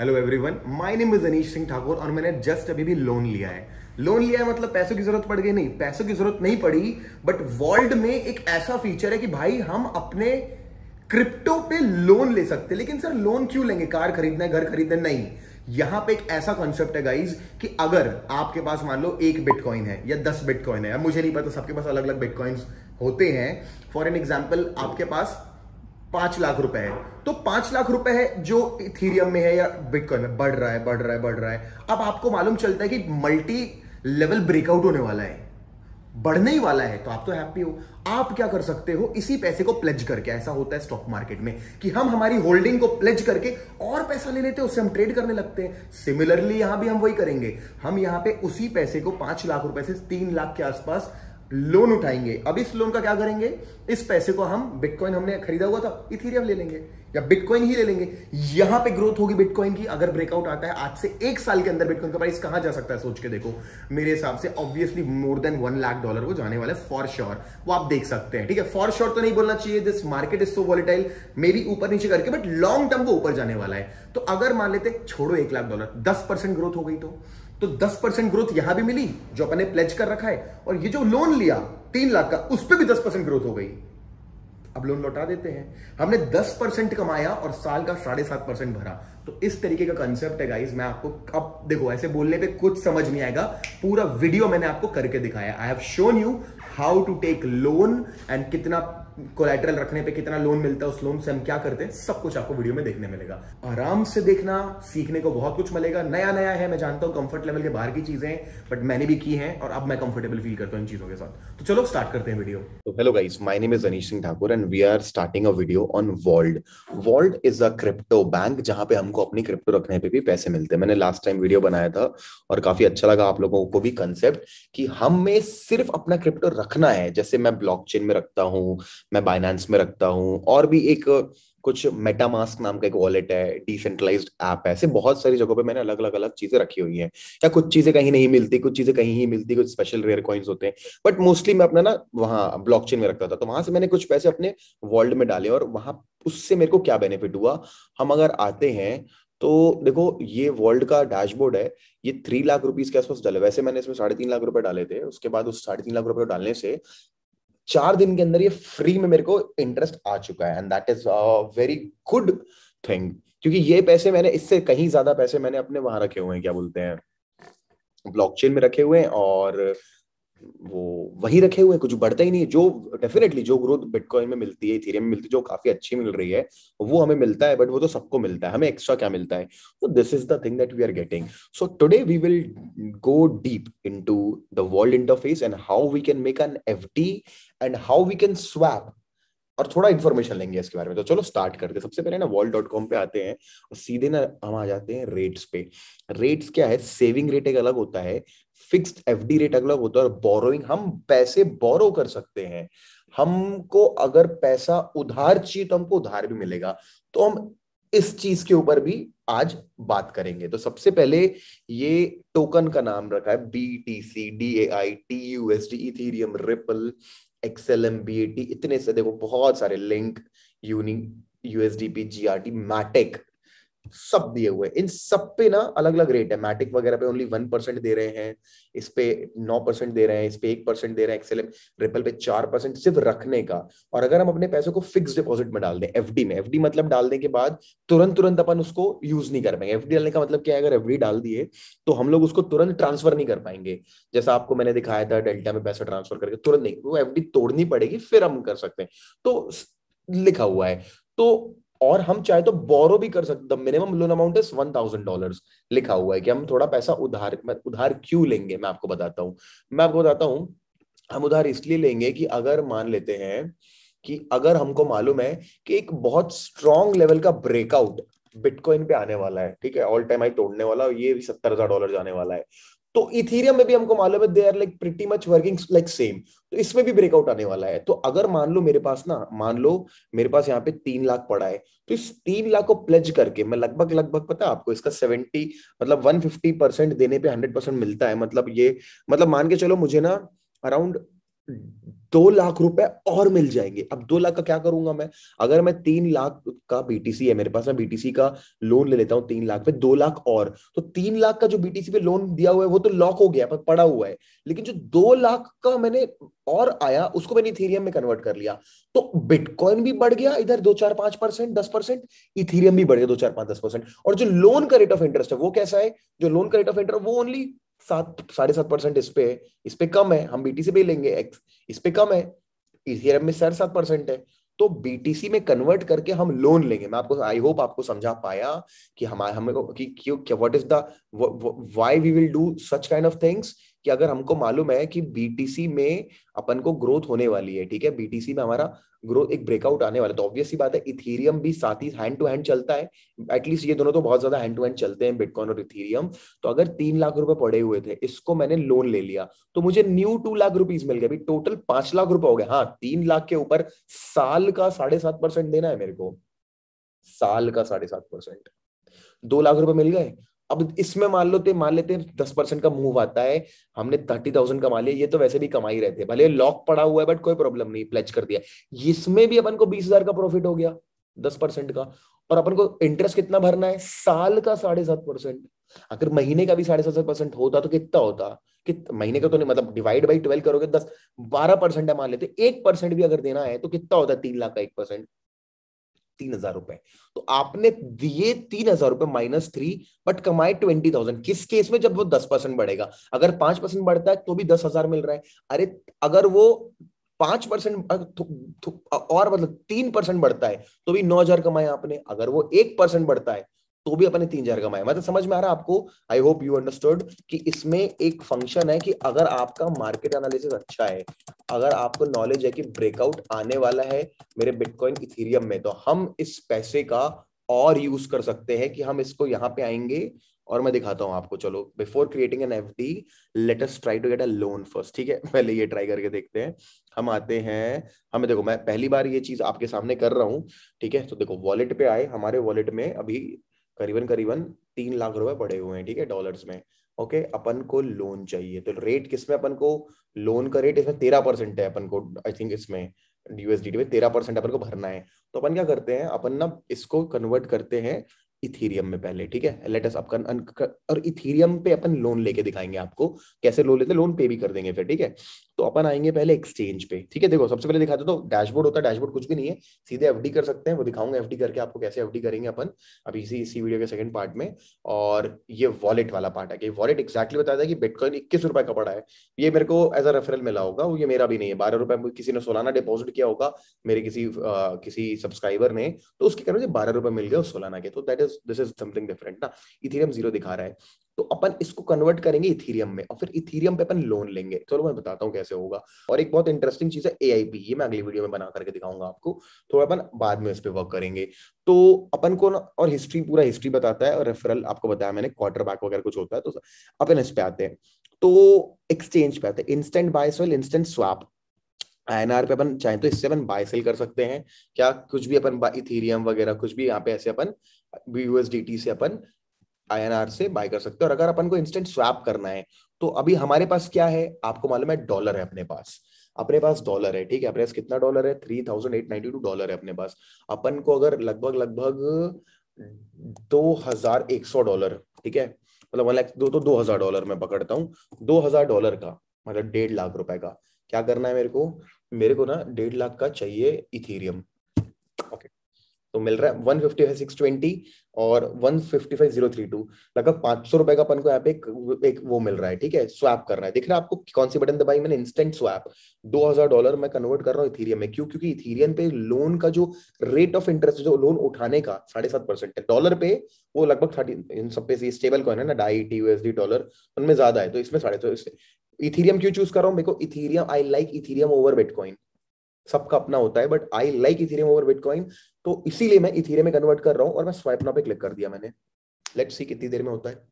Hello everyone my name is Anish Singh Thakur और मैंने just अभी भी लोन लिया है लोन लिया है मतलब पैसों की जरूरत पड़ गई नहीं पैसों की जरूरत नहीं पड़ी बट वर्ल्ड में एक ऐसा फीचर है कि भाई हम अपने क्रिप्टो पे लोन ले सकते लेकिन सर लोन क्यों लेंगे कार खरीदना है घर खरीदना है नहीं यहां पे एक ऐसा कॉन्सेप्ट है गाइज कि अगर आपके पास मान लो एक बिटकॉइन है या दस बिटकॉइन है मुझे नहीं पता सबके पास अलग अलग बिटकॉइन होते हैं फॉर एन एग्जाम्पल आपके पास पांच लाख रुपए है तो पांच लाख रुपए है जो इथीरियम में है या बिटकॉइन में बढ़ रहा है बढ़ रहा है बढ़ रहा है अब आपको मालूम चलता है कि मल्टी लेवल ब्रेकआउट होने वाला है बढ़ने ही वाला है तो आप तो हैप्पी हो आप क्या कर सकते हो इसी पैसे को प्लेज करके ऐसा होता है स्टॉक मार्केट में कि हम हमारी होल्डिंग को प्लेज करके और पैसा ले लेते हैं उससे हम ट्रेड करने लगते हैं सिमिलरली यहां भी हम वही करेंगे हम यहां पे उसी पैसे को पांच लाख रुपए से तीन लाख के आसपास लोन उठाएंगे अब इस लोन का क्या करेंगे इस पैसे को हम बिटकॉइन हमने खरीदा हुआ था इथेरियम ले लेंगे या बिटकॉइन ही ले लेंगे यहां पे ग्रोथ होगी बिटकॉइन की अगर ब्रेकआउट आता है आज से एक साल के अंदर बिटकॉइन का प्राइस कहां जा सकता है सोच के देखो मेरे हिसाब से obviously more than one lakh dollar को जाने वाला है फॉर श्योर वो आप देख सकते हैं ठीक है फॉर श्योर तो नहीं बोलना चाहिए this market is so volatile maybe ऊपर नीचे करके बट लॉन्ग टर्म वो ऊपर जाने वाला है तो अगर मान लेते छोड़ो एक लाख डॉलर दस ग्रोथ हो गई तो तो 10 परसेंट ग्रोथ यहां भी मिली जो अपने प्लेज कर रखा है और ये जो लोन लिया तीन लाख का उस पर भी 10 परसेंट ग्रोथ हो गई अब लोन लौटा देते हैं हमने 10 परसेंट कमाया और साल का साढ़े सात परसेंट भरा तो इस तरीके का कंसेप्ट है गाइज मैं आपको अब देखो ऐसे बोलने पे कुछ समझ नहीं आएगा पूरा वीडियो मैंने आपको करके दिखाया I have shown you how to take loan and कितना कोलेट्रल रखने पे कितना लोन मिलता है उस लोन से हम क्या करते हैं सब कुछ आपको वीडियो में देखने मिलेगा आराम से देखना सीखने को बहुत कुछ मिलेगा नया नया है मैं जानता हूं कंफर्ट लेवल के बाहर की चीजें बट मैंने भी की हैं और अब मैं कंफर्टेबल फील करता हूं इन चीजों के साथ तो चलो स्टार्ट करते हैं वीडियो तो hello guys my name is Anish Singh Thakur and we are starting a video on Vauld Vauld is a crypto bank जहां पे हमको अपनी क्रिप्टो रखने पे भी पैसे मिलते हैं मैंने लास्ट टाइम वीडियो बनाया था और काफी अच्छा लगा आप लोगों को भी कंसेप्ट कि हमें सिर्फ अपना क्रिप्टो रखना है जैसे मैं ब्लॉकचेन में रखता हूँ मैं बाइनेंस में रखता हूँ और भी एक कुछ मेटामास्क नाम का एक वॉलेट है डिसेंट्रलाइज ऐप है ऐसे बहुत सारी जगहों पे मैंने अलग अलग अलग चीजें रखी हुई हैं या कुछ चीजें कहीं नहीं मिलती कुछ चीजें कहीं ही मिलती कुछ स्पेशल रेयर कॉइन्स होते हैं बट मोस्टली मैं अपना ना वहाँ ब्लॉकचेन में रखता था तो वहां से मैंने कुछ पैसे अपने वर्ल्ड में डाले और वहां उससे मेरे को क्या बेनिफिट हुआ हम अगर आते हैं तो देखो ये वर्ल्ड का डैशबोर्ड है ये थ्री लाख रुपीज के आसपास डाले वैसे मैंने इसमें साढ़े तीन लाख रुपए डाले थे उसके बाद उस साढ़े तीन लाख रुपए डालने से चार दिन के अंदर ये फ्री में मेरे को इंटरेस्ट आ चुका है and that is a very good thing क्योंकि ये पैसे मैंने इससे कहीं ज्यादा पैसे मैंने अपने वहां रखे हुए हैं क्या बोलते हैं ब्लॉकचेन में रखे हुए हैं और वो वही रखे हुए कुछ बढ़ता ही नहीं है जो डेफिनेटली जो ग्रोथ बिटकॉइन में मिलती है इथेरियम में मिलती है जो काफी अच्छी मिल रही है वो हमें मिलता है बट वो तो सबको मिलता है हमें एक्स्ट्रा क्या मिलता है तो this is the thing that we are getting so today we will go deep into the Vauld interface and how we can make an F and how we can swap और थोड़ा information लेंगे इसके बारे में तो चलो start करते हैं सबसे पहले ना वॉल डॉट कॉम पे आते हैं और सीधे ना हम आ जाते हैं रेट्स पे रेट्स क्या है सेविंग रेट एक अलग होता है फिक्स्ड एफडी रेट अलग होता है और बोरोइंग हम पैसे बोरो कर सकते हैं हमको अगर पैसा उधार चाहिए तो हमको उधार भी मिलेगा तो हम इस चीज के ऊपर भी आज बात करेंगे तो सबसे पहले ये टोकन का नाम रखा है B T C D A I T U S D Ethereum ripple XL M B A T इतने से देखो बहुत सारे link unique USDP G R T मैटेक सब दिए हुए इन सब पे ना अलग अलग रेट है मैटिक वगैरह पे ओनली वन परसेंट दे रहे हैं इस पे नौ परसेंट दे रहे हैं इस पे एक परसेंट दे रहे हैं एक्सेल रिपल पे चार परसेंट सिर्फ रखने का और अगर हम अपने पैसों को फिक्स डिपॉजिट में डाल दें एफडी में एफडी मतलब डालने के बाद तुरंत तुरंत अपन उसको यूज नहीं कर पाएंगे एफ डालने का मतलब क्या है अगर एफडी डाल दिए तो हम लोग उसको तुरंत ट्रांसफर नहीं कर पाएंगे जैसा आपको मैंने दिखाया था डेल्टा में पैसा ट्रांसफर करके तुरंत नहीं वो एफ तोड़नी पड़ेगी फिर हम कर सकते हैं तो लिखा हुआ है तो और हम चाहे तो बोरो भी कर सकते minimum loan amount is one thousand dollar लिखा हुआ है कि हम थोड़ा पैसा उधार उधार क्यों लेंगे मैं आपको बताता हूँ मैं आपको बताता हूँ हम उधार इसलिए लेंगे कि अगर मान लेते हैं कि अगर हमको मालूम है कि एक बहुत स्ट्रॉन्ग लेवल का ब्रेकआउट बिटकॉइन पे आने वाला है ठीक है ऑल टाइम हाई तोड़ने वाला और ये भी सत्तर हजार डॉलर जाने वाला है तो इथीरियम में भी हमको मालूम है they are like pretty much working like same तो इसमें भी ब्रेकआउट आने वाला है तो अगर मान लो मेरे पास ना मान लो मेरे पास यहाँ पे तीन लाख पड़ा है तो इस तीन लाख को प्लेज करके मैं लगभग लगभग पता है आपको इसका सेवेंटी मतलब वन फिफ्टी परसेंट देने पे हंड्रेड परसेंट मिलता है मतलब ये मतलब मान के चलो मुझे ना अराउंड दो लाख रुपए और मिल जाएंगे अब दो लाख का क्या करूंगा मैं अगर मैं तीन लाख का बीटीसी है मेरे पास मैं बीटीसी का लोन ले लेता हूं तीन लाख पे दो लाख और तो तीन लाख का जो बीटीसी पे लोन दिया हुआ है वो तो लॉक हो गया पर पड़ा हुआ है लेकिन जो दो लाख का मैंने और आया उसको मैंने इथेरियम में कन्वर्ट कर लिया तो बिटकॉइन भी बढ़ गया इधर दो चार पांच परसेंट दस परसेंट इथीरियम भी बढ़ गया दो चार पांच दस परसेंट और जो लोन का रेट ऑफ इंटरेस्ट है वो कैसा है जो लोन का रेट ऑफ इंटरेस्ट वो ओनली सात साढ़े सात परसेंट इस पे है इस पे कम है हम बीटीसी पे लेंगे एक्स इस पे कम है इथेरियम में साढ़े सात परसेंट है तो बीटीसी में कन्वर्ट करके हम लोन लेंगे मैं आपको आई होप आपको समझा पाया कि हमारे हमें कि क्यों क्या what is the why we will do such kind of things कि अगर हमको मालूम है कि बीटीसी में अपन को ग्रोथ होने वाली है ठीक है बीटीसी में हमारा ग्रोथ एक ब्रेकआउट आने वाला तो ऑब्वियस बात है इथेरियम भी साथ ही हैंड टू हैंड चलता है एटलीस्ट ये दोनों तो बहुत ज्यादा हैंड टू हैंड चलते हैं बिटकॉइन और इथीरियम तो अगर तीन लाख रुपए पड़े हुए थे इसको मैंने लोन ले लिया तो मुझे न्यू टू लाख रुपीज मिल गए टोटल पांच लाख रुपए हो गए हाँ तीन लाख के ऊपर साल का साढ़े सात परसेंट देना है मेरे को साल का साढ़े सात परसेंट दो लाख रुपए मिल गए अब इसमें मान लो ते मान लेते हैं दस परसेंट का मूव आता है हमने थर्टी थाउजेंड कमा लिया ये तो वैसे भी कमाई रहते भले लॉक पड़ा हुआ है बट कोई प्रॉब्लम नहीं प्लेच कर दिया इसमें भी अपन को बीस हजार का प्रॉफिट हो गया दस परसेंट का और अपन को इंटरेस्ट कितना भरना है साल का साढ़े सात परसेंट अगर महीने का भी साढ़े सात परसेंट होता तो कितना होता कि महीने का तो नहीं मतलब डिवाइड बाई ट्वेल्व करोगे दस बारह परसेंट मान लेते एक परसेंट भी अगर देना है तो कितना होता है तीन लाख का एक परसेंट तीन हजार रुपए तो आपने दिए तीन हजार रुपए माइनस थ्री बट कमाए ट्वेंटी थाउजेंड किस केस में जब वो दस परसेंट बढ़ेगा अगर पांच परसेंट बढ़ता है तो भी दस हजार मिल रहा है अरे अगर वो पांच परसेंट और मतलब तीन परसेंट बढ़ता है तो भी नौ हजार कमाए आपने अगर वो एक परसेंट बढ़ता है तो भी अपने तीन हजार कमाए मतलब समझ में आ रहा है आपको आई होप यू अंडरस्टूड कि इसमें एक फंक्शन है कि अगर आपका मार्केट एनालिसिस अच्छा है अगर आपको नॉलेज है कि ब्रेकआउट आने वाला है मेरे बिटकॉइन इथीरियम में तो हम इस पैसे का और यूज कर सकते हैं कि हम इसको यहाँ पे आएंगे और मैं दिखाता हूँ आपको चलो before creating an F D let's try to get a loan first ठीक है पहले ये ट्राई करके देखते हैं हम आते हैं हमें देखो मैं पहली बार ये चीज आपके सामने कर रहा हूँ ठीक है तो देखो वॉलेट पे आए हमारे वॉलेट में अभी करीबन करीबन तीन लाख रुपए पड़े हुए हैं ठीक है डॉलर्स में ओके अपन को लोन चाहिए तो रेट किसमें अपन को लोन का रेट इसमें तेरह परसेंट है अपन को आई थिंक इसमें यूएसडी में तेरह परसेंट अपन को भरना है तो अपन क्या करते हैं अपन ना इसको कन्वर्ट करते हैं इथेरियम में पहले ठीक है लेट अस अपन और इथेरियम पे अपन लोन लेके दिखाएंगे आपको कैसे लोन लेते लोन पे भी कर देंगे फिर ठीक है तो अपन आएंगे पहले एक्सचेंज पे ठीक है देखो सबसे पहले दिखाते तो डैशबोर्ड होता है डैशबोर्ड कुछ भी नहीं है सीधे एफ कर सकते हैं वो दिखाऊंगा एफ करके आपको कैसे एफडी करेंगे अपन अभी इसी इसी वीडियो के सेकंड पार्ट में और ये वॉलेट वाला पार्ट है कि वॉलेट एक्जैक्टली बताया कि बिटकॉइन इक्कीस रुपए का पड़ा है ये मेरे को एज अ रेफरल मिला होगा वो ये मेरा भी नहीं है बारह रुपए किसी ने सोलाना डिपोजिट किया होगा मेरे किसी किसी सब्सक्राइबर ने तो उसके कारण बारह रुपए मिल गया सोलाना के तो that is is this is something different ना इथेरियम जीरो दिखा रहा है तो अपन इसको कन्वर्ट करेंगे इथेरियम में और फिर इथेरियम पे अपन लोन लेंगे चलो मैं बताता हूँ कैसे होगा और एक बहुत इंटरेस्टिंग चीज है एआईपी ये मैं अगली वीडियो में बना करके दिखाऊंगा आपको थोड़ा तो अपन बाद में इस पर वर्क करेंगे तो अपन को ना और हिस्ट्री पूरा हिस्ट्री बताता है और रेफरल आपको बताया मैंने क्वार्टर बैक वगैरह कुछ होता है तो अपन इस पे आते हैं तो एक्सचेंज पे आते हैं instant buy sell instant swap INR पे अपन चाहे तो इससे अपन बाय सेल कर सकते हैं क्या कुछ भी अपन इथेरियम वगैरह कुछ भी यहाँ पे ऐसे अपन बीयूएसडीटी से अपन आईएनआर से बाय कर सकते हो और अगर अपन को इंस्टेंट स्वैप करना है तो अभी हमारे पास क्या है आपको मालूम है डॉलर है अपने पास अपने पास डॉलर है ठीक है अपने पास कितना डॉलर है three thousand eight ninety two dollar है अपने पास अपन को अगर लगभग लगभग दो हजार एक सौ डॉलर ठीक है मतलब वन लाख दो तो दो हजार डॉलर में पकड़ता हूँ दो हजार डॉलर का मतलब डेढ़ लाख रुपए का क्या करना है मेरे को मेरे को ना डेढ़ लाख का चाहिए इथेरियम ओके okay. तो मिल रहा है one fifty five six twenty और one fifty five zero three two लगभग पांच सौ रुपए का अपन को यहाँ पे एक, वो मिल रहा है ठीक है स्वैप करना है देख रहे हैं आपको कौन सी बटन दबाई मैंने इंस्टेंट स्वैप दो हजार डॉलर मैं कन्वर्ट कर रहा हूँ इथीरियम में क्यों क्योंकि इथीरियम पे लोन का जो रेट ऑफ इंटरेस्ट जो लोन उठाने का साढ़े सात परसेंट है डॉलर पे वो लगभग थर्टी इन सब पे स्टेबल कॉइन है ना डाई टी यूएसडी डॉलर उनमें ज्यादा है तो इसमें साढ़े सौ तो इथीरियम क्यों चूज कर रहा हूँ मेरे को Ethereum I like Ethereum over bitcoin सबका अपना होता है but I like Ethereum over bitcoin तो इसीलिए मैं इथीरियम में कन्वर्ट कर रहा हूँ और मैं स्वाइप नाउ पे क्लिक कर दिया मैंने लेट्स सी कितनी देर में होता है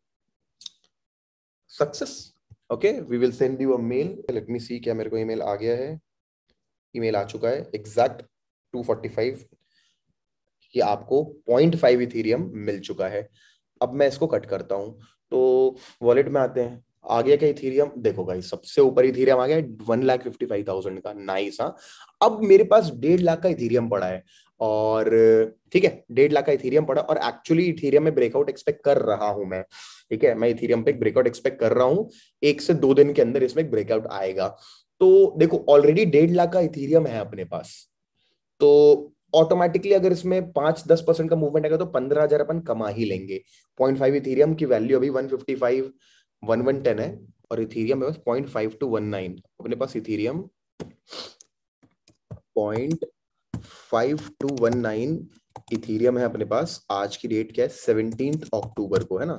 success okay we will send you a mail let me see क्या मेरे को ईमेल आ गया है ईमेल आ चुका है एग्जैक्ट 245 कि आपको 0.5 इथेरियम मिल चुका है अब मैं इसको कट करता हूं तो वॉलेट में आते हैं आ गया क्या इथीरियम देखो भाई सबसे ऊपर इथीरियम आ गया one lakh fifty five thousand का नाइस हाँ अब मेरे पास डेढ़ लाख का इथीरियम पड़ा है और ठीक है डेढ़ लाख का इथीरियम पड़ा और एक्चुअली इथीरियम में ब्रेकआउट एक्सपेक्ट कर रहा हूं मैं ठीक है मैं इथीरियम पे ब्रेकआउट एक्सपेक्ट कर रहा हूँ एक से दो दिन के अंदर इसमें ब्रेकआउट आएगा तो देखो ऑलरेडी डेढ़ लाख का इथीरियम है अपने पास तो ऑटोमेटिकली अगर इसमें पांच दस परसेंट का मूवमेंट आएगा तो पंद्रह हजार अपन कमा ही लेंगे पॉइंट फाइव इथीरियम की वैल्यू अभी one fifty five one one ten है और Ethereum point five two one nine अपने पास Ethereum point five two one nine Ethereum है अपने पास आज की डेट क्या है सेवनटीन अक्टूबर को है ना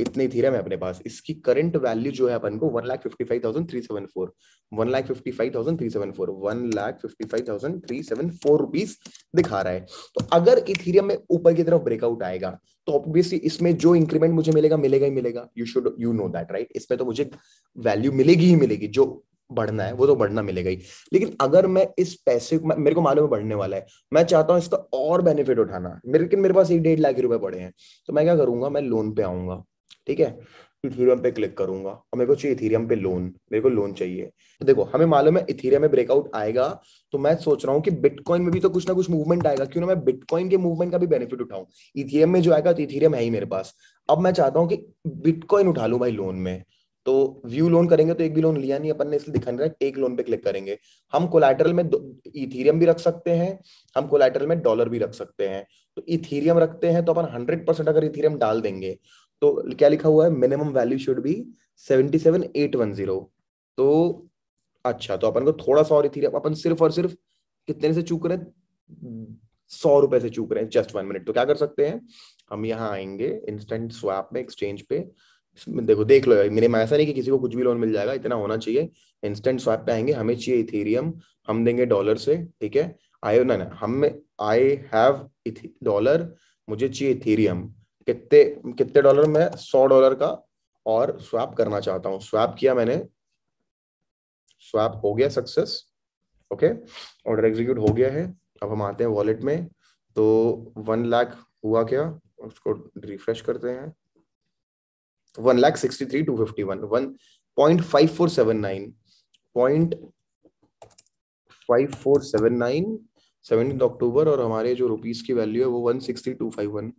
इतने इथीरियम है अपने पास इसकी करंट वैल्यू जो है अपन को one lakh fifty five thousand three seven four one lakh fifty five thousand three seven four one lakh fifty five thousand three seven four rupees दिखा रहा है तो अगर इथीरियम में ऊपर की तरफ ब्रेकआउट आएगा तो ऑब्वियसली इसमें जो इंक्रीमेंट मुझे मिलेगा मिलेगा ही मिलेगा you should you know that right इसमें तो मुझे वैल्यू मिलेगी ही मिलेगी जो बढ़ना है वो तो बढ़ना मिलेगा ही लेकिन अगर मैं इस पैसे को मेरे को मालूम है बढ़ने वाला है मैं चाहता हूँ इसका और बेनिफिट उठाना मेरे लेकिन मेरे पास एक डेढ़ लाख रुपए पड़े हैं तो मैं क्या करूंगा मैं लोन पे आऊंगा ठीक है इथीरियम पे क्लिक करूंगा और मेरे को चाहिए इथीरियम पे लोन मेरे को लोन चाहिए तो देखो हमें मालूम है इथीरियम में ब्रेकआउट आएगा तो मैं सोच रहा हूँ कि बिटकॉइन में भी तो कुछ ना कुछ मूवमेंट आएगा क्यों ना मैं बिटकॉइन के मूवमेंट का भी बेनिफिट उठाऊं इथीरियम में जो आएगा तो इथीरियम है ही मेरे पास अब मैं चाहता हूँ कि बिटकॉइन उठा लू भाई लोन में तो व्यू लोन करेंगे तो एक भी लोन लिया नहीं अपन ने इसलिए दिखा नहीं रहा टेक लोन पे क्लिक करेंगे हम कोलाटरल में इथीरियम भी रख सकते हैं हम कोलाटरल में डॉलर भी रख सकते हैं तो इथीरियम रखते हैं तो अपन हंड्रेड परसेंट अगर इथीरियम डाल देंगे तो क्या लिखा हुआ है minimum value should be seventy seven eight one zero तो अच्छा तो अपन को थोड़ा सा और इथीरियम अपन सिर्फ और सिर्फ कितने से चूक रहे सौ रुपए से चूक रहे हैं जस्ट वन मिनट तो क्या कर सकते हैं हम यहाँ आएंगे इंस्टेंट स्वैप में एक्सचेंज पे देखो देख लो मेरे में ऐसा नहीं कि किसी को कुछ भी लोन मिल जाएगा इतना होना चाहिए इंस्टेंट स्वैप पे आएंगे हमें चाहिए इथेरियम हम देंगे डॉलर से ठीक है आयो ना ना हम आई हैव डॉलर मुझे चाहिए इथेरियम कितने कितने डॉलर में सौ डॉलर का और स्वैप करना चाहता हूँ स्वैप किया मैंने स्वैप हो गया सक्सेस ओके ऑर्डर एग्जीक्यूट हो गया है अब हम आते हैं वॉलेट में तो वन लाख हुआ क्या उसको रिफ्रेश करते हैं one lakh sixty three two fifty one one point five four seven nine point five four seven nine seventeen October और हमारे जो रुपीज की वैल्यू है वो one six three two five one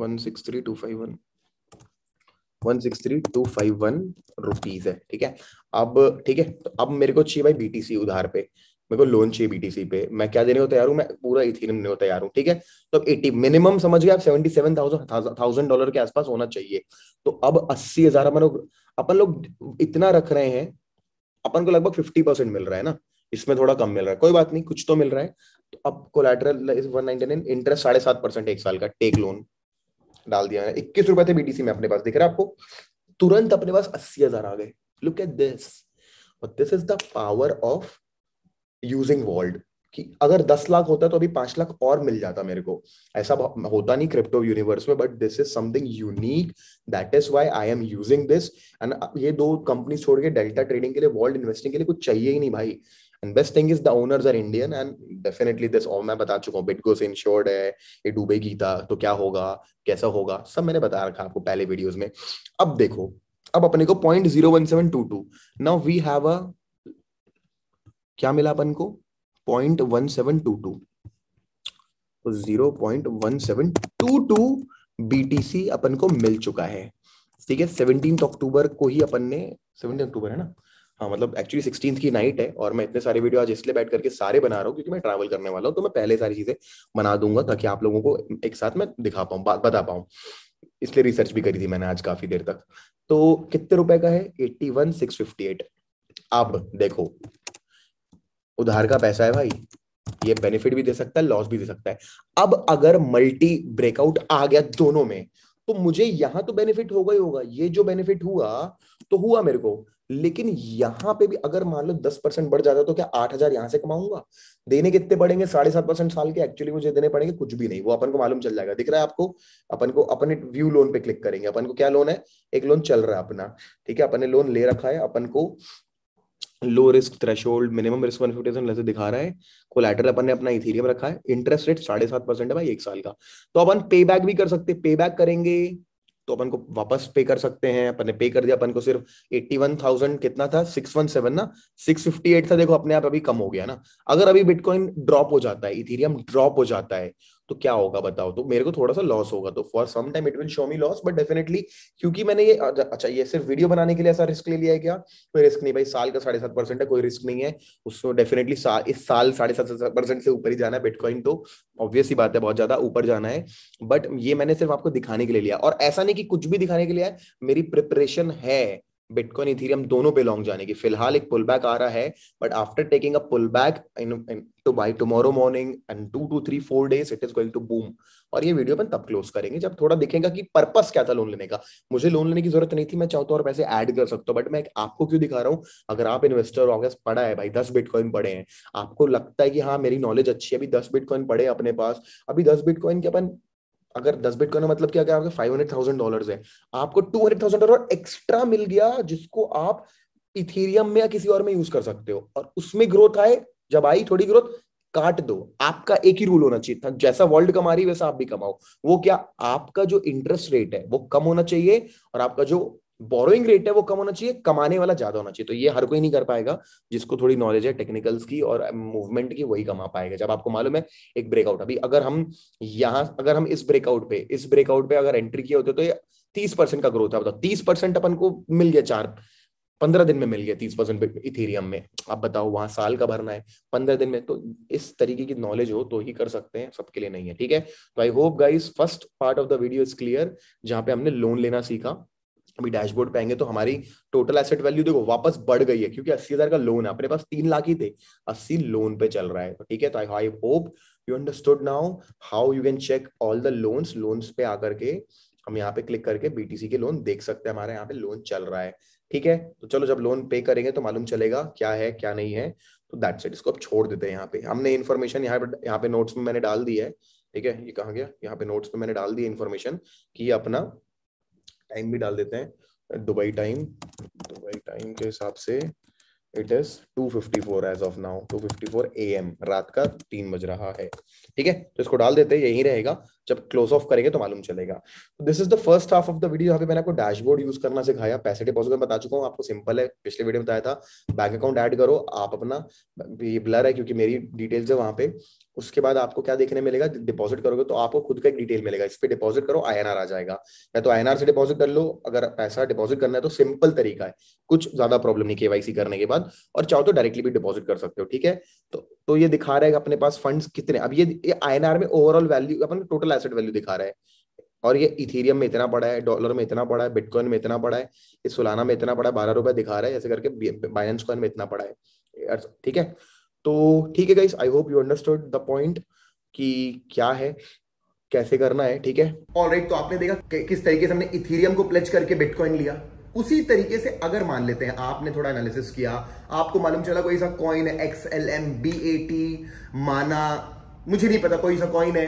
one six three two five one one six three two five one rupees है ठीक है अब ठीक है तो अब मेरे को चाहिए भाई बीटीसी उधार पे मेरे को लोन चाहिए बीटीसी पे मैं क्या देने को तैयार हूँ मैं पूरा इथेरियम देने को तैयार हूँ ठीक है तो एटी मिनिमम समझ गए आप seventy seven thousand thousand dollar के आसपास होना चाहिए तो अब अस्सी हजार अपन लोग अपन लोग इतना रख रहे हैं अपन को लगभग फिफ्टी परसेंट मिल रहा है ना इसमें थोड़ा कम मिल रहा है कोई बात नहीं कुछ तो मिल रहा है तो अब कोलेटरल वन नाइन इंटरेस्ट साढ़े सात परसेंट एक साल का टेक लोन डाल दिया है इक्कीस रुपए थे बीटीसी में अपने पास दिख रहा है आपको तुरंत अपने पास अस्सी हजार आ गए look at this this is the power of using world कि अगर दस लाख होता तो अभी पांच लाख और मिल जाता मेरे को ऐसा होता नहीं क्रिप्टो यूनिवर्स में but this is something unique that is why I am using this and ये दो कंपनी छोड़ के डेल्टा ट्रेडिंग के लिए वर्ल्ड इन्वेस्टिंग के लिए कुछ चाहिए ही नहीं भाई and best thing is the owners are Indian and definitely this और मैं बता चुका हूँ बिटको से इंश्योर्ड है ये डूबे गीता तो क्या होगा कैसा होगा सब मैंने बता रखा आपको पहले वीडियोज में अब देखो अब अपने को point zero one seven two two now we have a क्या मिला अपन को point one seven two two तो zero point one seven two two BTC अपन को मिल चुका है ठीक है सेवनटीन अक्टूबर को ही अपन ने सेवनटीन अक्टूबर है ना हाँ मतलब एक्चुअली सिक्सटीन की नाइट है और मैं इतने सारे वीडियो आज इसलिए बैठ करके सारे बना रहा हूँ क्योंकि मैं ट्रैवल करने वाला हूँ तो मैं पहले सारी चीजें बना दूंगा ताकि आप लोगों को एक साथ मैं दिखा पाऊँ बता पाऊँ इसलिए रिसर्च भी करी थी मैंने आज काफी देर तक तो कितने रुपए का है eighty one six fifty eight अब देखो उधार का पैसा है भाई ये बेनिफिट भी दे सकता है लॉस भी दे सकता है अब अगर मल्टी ब्रेकआउट आ गया दोनों में तो मुझे यहां तो बेनिफिट होगा ही होगा ये जो बेनिफिट हुआ तो हुआ मेरे को लेकिन यहां पे भी अगर मान लो दस परसेंट बढ़ जाता तो क्या आठ हजार यहां से कमाऊंगा देने कितने पड़ेंगे साढ़े सात परसेंट साल के एक्चुअली मुझे देने पड़ेंगे कुछ भी नहीं वो अपन को मालूम चल जाएगा दिख रहा है आपको अपन को अपने व्यू लोन पे क्लिक करेंगे अपन को क्या लोन है एक लोन चल रहा है अपना ठीक है अपन ने लोन ले रखा है अपन को low risk threshold minimum risk कॉन्फिटेशन जैसे दिखा रहा है कोलेटर अपन ने अपना इथेरियम रखा है इंटरेस्ट रेट साढ़े सात परसेंट है भाई एक साल का तो अपन पे बैक भी कर सकते पे बैक करेंगे तो अपन को वापस पे कर सकते हैं अपन ने पे कर दिया अपन को सिर्फ एट्टी वन थाउजेंड कितना था सिक्स वन सेवन ना सिक्स फिफ्टी एट था देखो अपने आप अभी कम हो गया ना अगर अभी बिटकॉइन ड्रॉप हो जाता है इथीरियम ड्रॉप हो जाता है तो क्या होगा बताओ तो मेरे को थोड़ा सा लॉस होगा तो for some time it will show me loss but definitely क्योंकि मैंने ये अच्छा, अच्छा ये सिर्फ वीडियो बनाने के लिए ऐसा रिस्क ले लिया है क्या कोई रिस्क नहीं भाई साल का साढ़े सात परसेंट है कोई रिस्क नहीं है उसमें डेफिनेटली सा, इस साल साढ़े सात परसेंट से ऊपर ही जाना है बिटकॉइन तो ऑब्वियसली बात है बहुत ज्यादा ऊपर जाना है बट ये मैंने सिर्फ आपको दिखाने के लिए लिया और ऐसा नहीं कि कुछ भी दिखाने के लिए मेरी प्रिपरेशन है बिटकॉइन इथेरियम दोनों पे लॉन्ग जाने की फिलहाल एक पुल बैक आ रहा है but after taking a pull back to by tomorrow morning and two two three four days it is going to boom और ये वीडियो अपन तब क्लोज करेंगे जब थोड़ा दिखेगा कि पर्पस क्या था लोन लेने का मुझे लोन लेने की जरूरत नहीं थी मैं चाहता तो हूँ और पैसे ऐड कर सकता हूँ बट मैं आपको क्यों दिखा रहा हूँ अगर आप इन्वेस्टर ऑगस्ट पढ़ा है भाई दस बिटकॉइन पड़े हैं आपको लगता है कि हाँ मेरी नॉलेज अच्छी है अभी दस बिटकॉइन पड़े अपने पास अभी दस बिटकॉइन के अपन अगर दस बिट करना मतलब क्या क्या आपके फाइव हंड्रेड थाउजेंड डॉलर है आपको two hundred thousand dollar extra मिल गया जिसको आप इथेरियम में या किसी और में यूज कर सकते हो और उसमें ग्रोथ आए जब आई थोड़ी ग्रोथ काट दो आपका एक ही रूल होना चाहिए था जैसा वर्ल्ड कमा रही वैसा आप भी कमाओ वो क्या आपका जो इंटरेस्ट रेट है वो कम होना चाहिए और आपका जो बोरोइंग रेट है वो कम होना चाहिए कमाने वाला ज्यादा होना चाहिए तो ये हर कोई नहीं कर पाएगा जिसको थोड़ी नॉलेज है टेक्निकल्स की और मूवमेंट की वही कमा पाएगा जब आपको मालूम है एक ब्रेकआउट अभी अगर हम यहाँ अगर हम इस ब्रेकआउट पे इस ब्रेकआउट पे अगर एंट्री किए होते तो ये तीस परसेंट का ग्रोथ है तीस परसेंट अपन को मिल गया चार पंद्रह दिन में मिल गया तीस परसेंट इथेरियम में आप बताओ वहां साल का भरना है पंद्रह दिन में तो इस तरीके की नॉलेज हो तो ही कर सकते हैं सबके लिए नहीं है ठीक है तो I hope guys first part of the video is clear जहां पे हमने लोन लेना सीखा अभी डैशबोर्ड पे आएंगे तो हमारी टोटल एसेट वैल्यू देखो वापस बढ़ गई है क्योंकि अस्सी हजार का लोन है अपने पास तीन लाख ही थे अस्सी लोन पे चल रहा है तो ठीक है तो I hope you understood now how you can check all the loans loans पे आकर के हम यहाँ पे क्लिक करके बीटीसी के लोन देख सकते हैं हमारे यहाँ पे लोन चल रहा है ठीक है तो चलो जब लोन पे करेंगे तो मालूम चलेगा क्या है क्या नहीं है तो दैट सेट इसको अब छोड़ देते हैं यहाँ पे हमने इन्फॉर्मेशन यहाँ पे यहाँ पे नोट्स में मैंने डाल दी है ठीक है ये कहा गया यहाँ पे नोट्स में मैंने डाल दी इन्फॉर्मेशन कि अपना टाइम भी डाल देते हैं दुबई टाइम दुबई टाइम के हिसाब से it is 254 as of now 254 AM रात का तीन बज रहा है ठीक है तो इसको डाल देते हैं यही रहेगा जब क्लोज ऑफ करेंगे तो मालूम चलेगा this is the first half of the video यहाँ पे मैंने आपको डैशबोर्ड यूज करना सिखाया पैसे डिपॉजिट में बता चुका हूँ आपको सिंपल है पिछले वीडियो में बताया था बैंक अकाउंट ऐड करो आप अपना ये ब्लर है क्योंकि मेरी डिटेल्स है वहां पे उसके बाद आपको क्या देखने मिलेगा डिपॉजिट करोगे तो आपको खुद का एक डिटेल मिलेगा इस पर डिपॉजिट करो आई आ जाएगा या तो आई से डिपॉजिट कर लो अगर पैसा डिपॉजिट करना है तो सिंपल तरीका है कुछ ज्यादा प्रॉब्लम नहीं केवाईसी करने के बाद और चाहो तो डायरेक्टली भी डिपॉजिट कर सकते हो ठीक है तो तो ये दिखा रहा है अपने पास फंड्स कितने अब ये, आई आईएनआर में ओवरऑल वैल्यू अपन टोटल एसेट वैल्यू दिखा रहा है और ये इथेरियम में इतना पड़ा है डॉलर में इतना पड़ा है बिटकॉइन में इतना पड़ा है ये सोलाना में इतना पड़ा है बारह रुपए दिखा रहा है ऐसे करके बाइनेंस कॉइन में इतना पड़ा है ठीक है तो ठीक है guys I hope you understood the point कि क्या है कैसे करना है ठीक है ऑल राइट तो आपने देखा कि किस तरीके से हमने इथीरियम को प्लेज करके बिटकॉइन लिया उसी तरीके से अगर मान लेते हैं आपने थोड़ा एनालिसिस किया आपको मालूम चला कोई सा coin X L M B A T माना मुझे नहीं पता कोई सा कॉइन है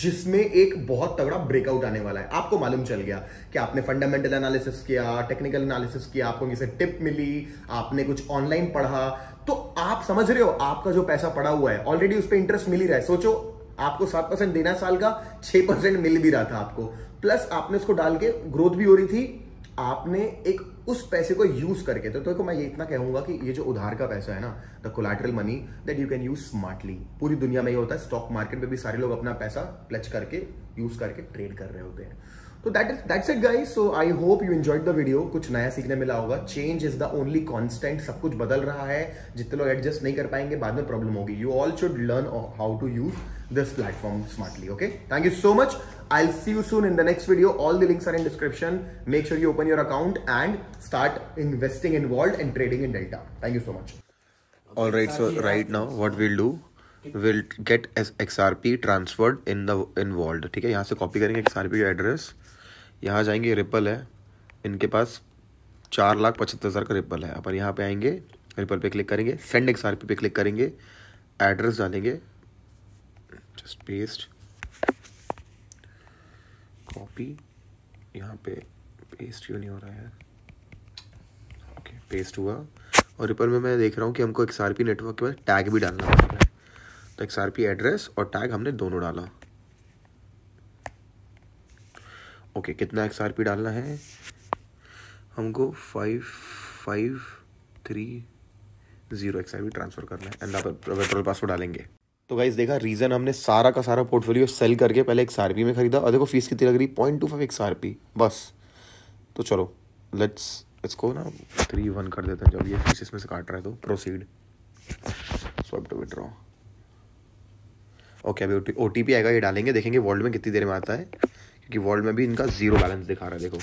जिसमें एक बहुत तगड़ा ब्रेकआउट आने वाला है आपको मालूम चल गया कि आपने फंडामेंटल एनालिसिस किया टेक्निकल एनालिसिस किया आपको किसी टिप मिली आपने कुछ ऑनलाइन पढ़ा तो आप समझ रहे हो आपका जो पैसा पड़ा हुआ है ऑलरेडी उस पर इंटरेस्ट मिल ही रहा है सोचो आपको सात परसेंट देना साल का छह परसेंट मिल भी रहा था आपको प्लस आपने उसको डाल के ग्रोथ भी हो रही थी आपने एक उस पैसे को यूज करके तो देखो मैं ये इतना कहूंगा कि ये जो उधार का पैसा है ना the collateral money that you can use smartly पूरी दुनिया में ये होता है स्टॉक मार्केट में भी सारे लोग अपना पैसा प्लच करके यूज करके ट्रेड कर रहे होते हैं तो that is that's it guys so I hope you enjoyed the video कुछ नया सीखने मिला होगा change is the only constant सब कुछ बदल रहा है जितने लोग एडजस्ट नहीं कर पाएंगे बाद में प्रॉब्लम होगी you all should learn how to use this platform smartly okay thank you so much I see you soon in the next video all the links are in description make sure you open your account and start investing in world and trading in Delta thank you so much all right so right now what will do will get S X R P transferred in the in world ठीक है यहां से copy करेंगे XRP का address यहाँ जाएंगे ripple है इनके पास चार लाख पचहत्तर हज़ार का रिपल है अपन यहाँ पे आएंगे रिपल पे क्लिक करेंगे सेंड एक्स आर पी पे क्लिक करेंगे एड्रेस डालेंगे जस्ट पेस्ट कॉपी यहाँ पे पेस्ट क्यों नहीं हो रहा है ओके पेस्ट हुआ और रिपल में मैं देख रहा हूँ कि हमको एक्स आर नेटवर्क के बाद टैग भी डालना है तो एक्स आर पी एड्रेस और टैग हमने दोनों डाला ओके कितना एक्स आर पी डालना है हमको five five three zero X R P transfer करना है एंड पेट्रोल पास को डालेंगे तो गाइज देखा रीज़न हमने सारा का सारा पोर्टफोलियो सेल करके पहले एक्स आर पी में खरीदा और देखो फीस कितनी लग रही point two five X R P बस तो चलो लेट्स इसको ना थ्री वन कर देते हैं जब ये फीस इसमें से काट रहा है तो proceed swap to withdraw okay अभी ओ टी पी आएगा ये डालेंगे देखेंगे वर्ल्ड में कितनी देर में आता है क्योंकि वर्ल्ड में भी इनका ज़ीरो बैलेंस दिखा रहा है देखो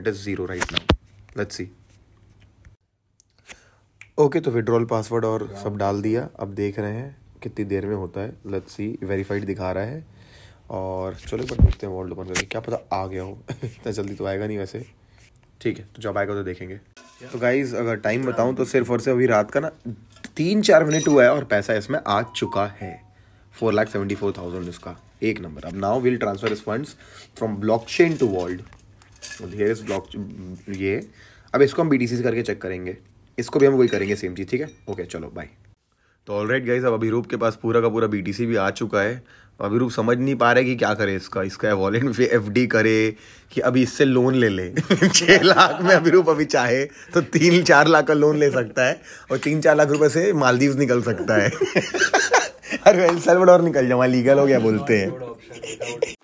it is zero right now let's see okay तो विड्रॉल पासवर्ड और सब डाल दिया अब देख रहे हैं कितनी देर में होता है लेट्स सी वेरीफाइड दिखा रहा है और चलो बट देखते हैं वर्ल्ड ओपन करके क्या पता आ गया हो इतना जल्दी तो आएगा नहीं वैसे ठीक है तो जब आएगा तो देखेंगे तो गाइज अगर टाइम बताऊँ तो सिर्फ और सिर्फ अभी रात का ना तीन चार मिनट हुआ है और पैसा इसमें आ चुका है four lakh seventy four thousand इसका एक नंबर अब now will transfer is fund from chain to world is block ये अब इसको हम बी से करके चेक करेंगे इसको भी हम वही करेंगे सेम चीज़ ठीक है ओके चलो बाय तो ऑल राइट गाइज अब अभिरूप के पास पूरा का पूरा बी भी आ चुका है अभिरूप समझ नहीं पा रहे कि क्या करे इसका इसका वॉलेट में एफ करे कि अभी इससे लोन ले ले छः लाख में अभिरूप अभी चाहे तो तीन चार लाख का लोन ले सकता है और तीन चार लाख रुपए से मालदीव निकल सकता है अरे वेल और निकल जाओ लीगल हो गया बोलते हैं